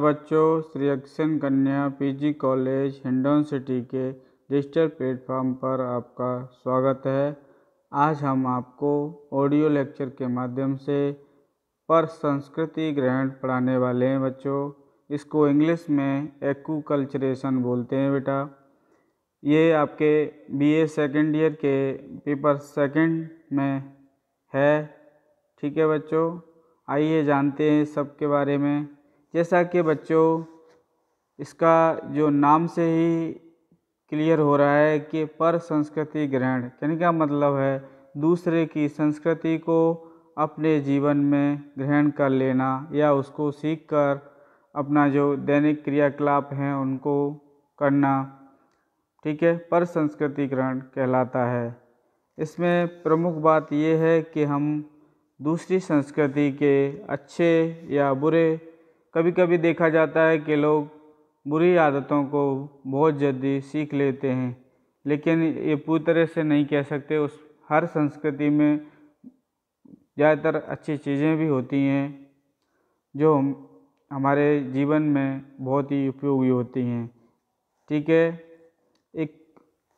बच्चों Shri Akshan Kanya PG college Hindaun city के digital platform पर आपका स्वागत है आज हम आपको ऑडियो लेक्चर के माध्यम से पर संस्कृति ग्रहण पढ़ाने वाले हैं बच्चों इसको इंग्लिश में एक्कल्चरेशन बोलते हैं बेटा ये आपके बीए सेकंड ईयर के पेपर सेकंड में है ठीक है बच्चों आइए जानते हैं सबके बारे में जैसा कि बच्चों इसका जो नाम से ही क्लियर हो रहा है कि पर संस्कृति ग्रहण कहने का मतलब है दूसरे की संस्कृति को अपने जीवन में ग्रहण कर लेना या उसको सीख कर अपना जो दैनिक क्रियाकलाप हैं उनको करना ठीक है पर संस्कृति ग्रहण कहलाता है इसमें प्रमुख बात यह है कि हम दूसरी संस्कृति के अच्छे या बुरे कभी कभी देखा जाता है कि लोग बुरी आदतों को बहुत जल्दी सीख लेते हैं लेकिन ये पूरी तरह से नहीं कह सकते उस हर संस्कृति में ज़्यादातर अच्छी चीज़ें भी होती हैं जो हम हमारे जीवन में बहुत ही उपयोगी होती हैं ठीक है एक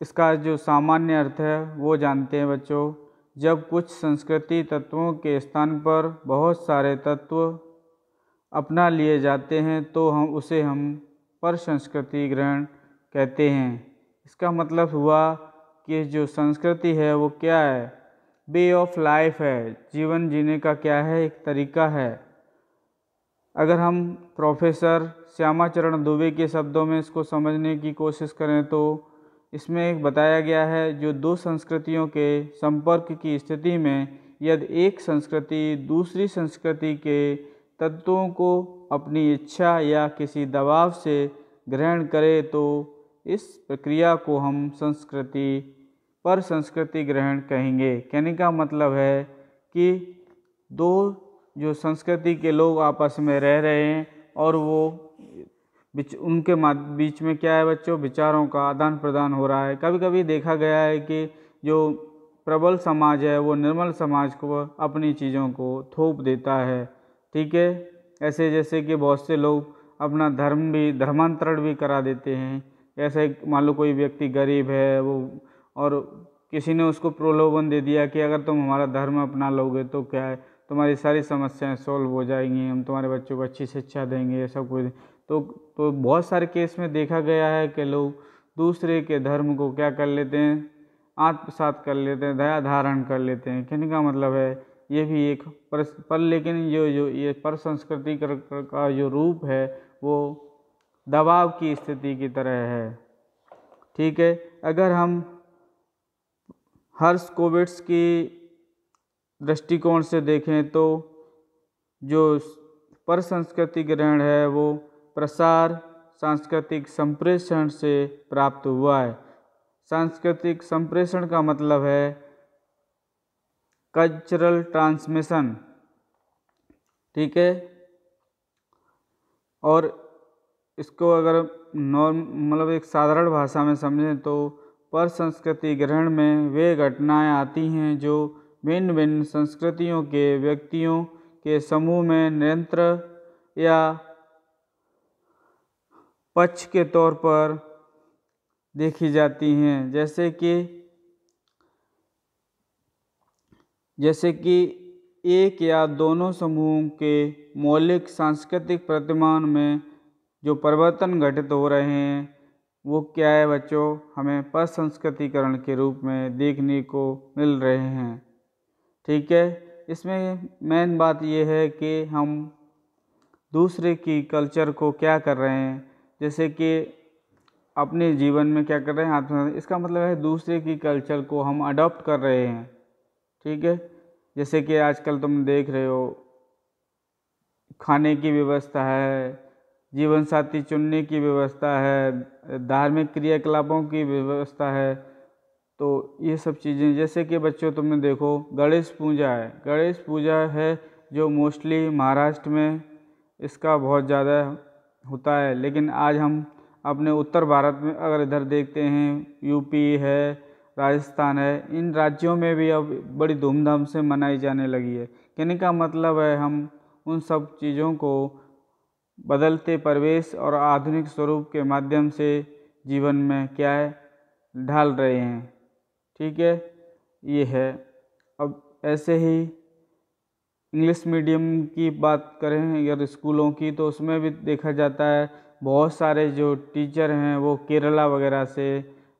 इसका जो सामान्य अर्थ है वो जानते हैं बच्चों जब कुछ संस्कृति तत्वों के स्थान पर बहुत सारे तत्व अपना लिए जाते हैं तो हम उसे हम पर संस्कृति ग्रहण कहते हैं इसका मतलब हुआ कि जो संस्कृति है वो क्या है वे ऑफ लाइफ है जीवन जीने का क्या है एक तरीका है अगर हम प्रोफेसर श्यामाचरण दुबे के शब्दों में इसको समझने की कोशिश करें तो इसमें एक बताया गया है जो दो संस्कृतियों के संपर्क की स्थिति में यदि एक संस्कृति दूसरी संस्कृति के तत्वों को अपनी इच्छा या किसी दबाव से ग्रहण करे तो इस प्रक्रिया को हम संस्कृति पर संस्कृति ग्रहण कहेंगे कहने का मतलब है कि दो जो संस्कृति के लोग आपस में रह रहे हैं और वो बीच उनके बीच में क्या है बच्चों विचारों का आदान प्रदान हो रहा है कभी कभी देखा गया है कि जो प्रबल समाज है वो निर्मल समाज को अपनी चीज़ों को थोप देता है ठीक है ऐसे जैसे कि बहुत से लोग अपना धर्म भी धर्मांतरण भी करा देते हैं ऐसे मान लो कोई व्यक्ति गरीब है वो और किसी ने उसको प्रलोभन दे दिया कि अगर तुम हमारा धर्म अपना लोगे तो क्या है तुम्हारी सारी समस्याएं सॉल्व हो जाएंगी हम तुम्हारे बच्चों को अच्छी शिक्षा देंगे सब कुछ तो तो बहुत सारे केस में देखा गया है कि लोग दूसरे के धर्म को क्या कर लेते हैं आत्मसात कर लेते हैं दया धारण कर लेते हैं कहने का मतलब है ये भी एक पर पर लेकिन जो जो ये पर संस्कृति का जो रूप है वो दबाव की स्थिति की तरह है ठीक है अगर हम हर्ष कोविड्स की दृष्टिकोण से देखें तो जो पर संस्कृति ग्रहण है वो प्रसार सांस्कृतिक संप्रेषण से प्राप्त हुआ है सांस्कृतिक संप्रेषण का मतलब है कल्चरल ट्रांसमिशन ठीक है और इसको अगर नॉर्म मतलब एक साधारण भाषा में समझें तो पर संस्कृति ग्रहण में वे घटनाएं आती हैं जो भिन्न भिन्न संस्कृतियों के व्यक्तियों के समूह में निरंतर या पक्ष के तौर पर देखी जाती हैं जैसे कि जैसे कि एक या दोनों समूहों के मौलिक सांस्कृतिक प्रतिमान में जो परिवर्तन घटित हो रहे हैं वो क्या है बच्चों हमें प्रसंस्कृतिकरण के रूप में देखने को मिल रहे हैं ठीक है इसमें मेन बात यह है कि हम दूसरे की कल्चर को क्या कर रहे हैं जैसे कि अपने जीवन में क्या कर रहे हैं इसका मतलब है दूसरे की कल्चर को हम अडॉप्ट कर रहे हैं ठीक है जैसे कि आजकल तुम देख रहे हो खाने की व्यवस्था है जीवन साथी चुनने की व्यवस्था है धार्मिक क्रियाकलापों की व्यवस्था है तो ये सब चीज़ें जैसे कि बच्चों तुमने देखो गणेश पूजा है गणेश पूजा है जो मोस्टली महाराष्ट्र में इसका बहुत ज़्यादा होता है लेकिन आज हम अपने उत्तर भारत में अगर इधर देखते हैं यूपी है राजस्थान है इन राज्यों में भी अब बड़ी धूमधाम से मनाई जाने लगी है कहने का मतलब है हम उन सब चीज़ों को बदलते परिवेश और आधुनिक स्वरूप के माध्यम से जीवन में क्या है ढाल रहे हैं ठीक है ये है अब ऐसे ही इंग्लिश मीडियम की बात करें अगर स्कूलों की तो उसमें भी देखा जाता है बहुत सारे जो टीचर हैं वो केरला वगैरह से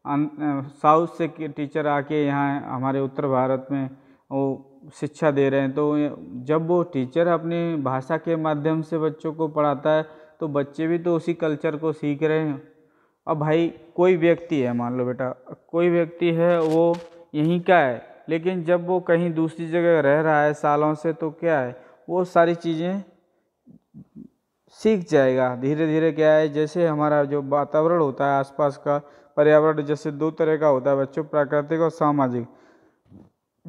साउथ से टीचर आके यहाँ हमारे उत्तर भारत में वो शिक्षा दे रहे हैं तो जब वो टीचर अपनी भाषा के माध्यम से बच्चों को पढ़ाता है तो बच्चे भी तो उसी कल्चर को सीख रहे हैं अब भाई कोई व्यक्ति है मान लो बेटा कोई व्यक्ति है वो यहीं का है लेकिन जब वो कहीं दूसरी जगह रह रहा है सालों से तो क्या है वो सारी चीज़ें सीख जाएगा धीरे धीरे क्या है जैसे हमारा जो वातावरण होता है आसपास का पर्यावरण जैसे दो तरह का होता है बच्चों प्राकृतिक और सामाजिक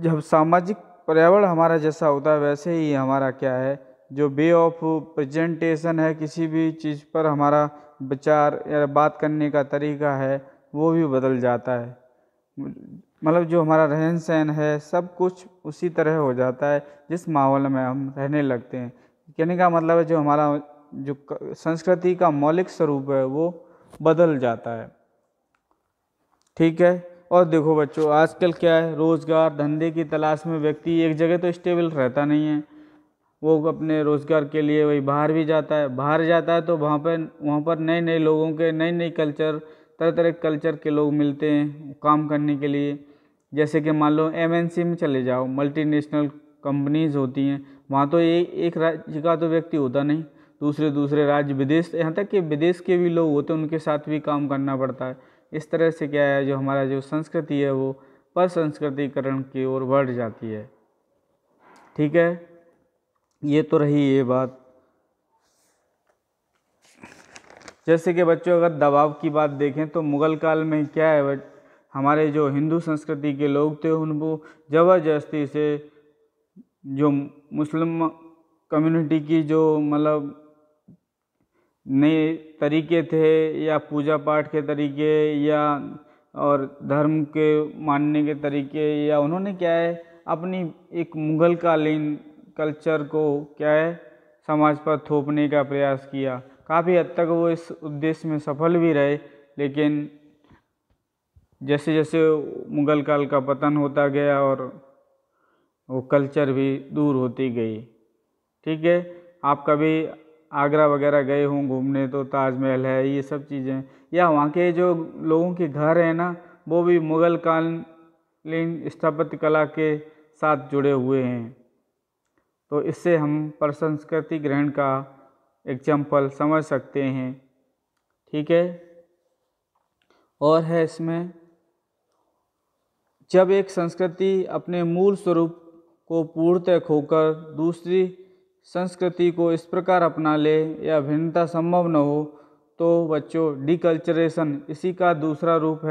जब सामाजिक पर्यावरण हमारा जैसा होता है वैसे ही हमारा क्या है जो वे ऑफ प्रेजेंटेशन है किसी भी चीज़ पर हमारा विचार या बात करने का तरीका है वो भी बदल जाता है मतलब जो हमारा रहन सहन है सब कुछ उसी तरह हो जाता है जिस माहौल में हम रहने लगते हैं कहने का मतलब है जो हमारा जो संस्कृति का मौलिक स्वरूप है वो बदल जाता है ठीक है और देखो बच्चों आजकल क्या है रोज़गार धंधे की तलाश में व्यक्ति एक जगह तो स्टेबल रहता नहीं है वो अपने रोज़गार के लिए वही बाहर भी जाता है बाहर जाता है तो वहाँ पर वहाँ पर नए नए लोगों के नए नए कल्चर तरह तरह कल्चर के लोग मिलते हैं काम करने के लिए जैसे कि मान लो एम में चले जाओ मल्टीनेशनल कंपनीज होती हैं वहाँ तो ए, एक राज्य का तो व्यक्ति होता नहीं दूसरे दूसरे राज्य विदेश यहाँ तक कि विदेश के भी लोग होते हैं उनके साथ भी काम करना पड़ता है इस तरह से क्या है जो हमारा जो संस्कृति है वो पर संस्कृतिकरण की ओर बढ़ जाती है ठीक है ये तो रही ये बात जैसे कि बच्चों अगर दबाव की बात देखें तो मुग़ल काल में क्या है हमारे जो हिंदू संस्कृति के लोग थे उनको ज़बरदस्ती से जो मुस्लिम कम्युनिटी की जो मतलब नए तरीके थे या पूजा पाठ के तरीके या और धर्म के मानने के तरीके या उन्होंने क्या है अपनी एक मुग़ल कालीन कल्चर को क्या है समाज पर थोपने का प्रयास किया काफ़ी हद तक वो इस उद्देश्य में सफल भी रहे लेकिन जैसे जैसे मुग़ल काल का पतन होता गया और वो कल्चर भी दूर होती गई ठीक है आप कभी आगरा वगैरह गए हों घूमने तो ताजमहल है ये सब चीज़ें या वहाँ के जो लोगों के घर हैं ना वो भी मुग़ल कालीन स्थापत्य कला के साथ जुड़े हुए हैं तो इससे हम प्रसंस्कृति ग्रहण का एग्जाम्पल समझ सकते हैं ठीक है और है इसमें जब एक संस्कृति अपने मूल स्वरूप को पूर्णतः खोकर दूसरी संस्कृति को इस प्रकार अपना ले या भिन्नता संभव न हो तो बच्चों डिकल्चरेशन इसी का दूसरा रूप है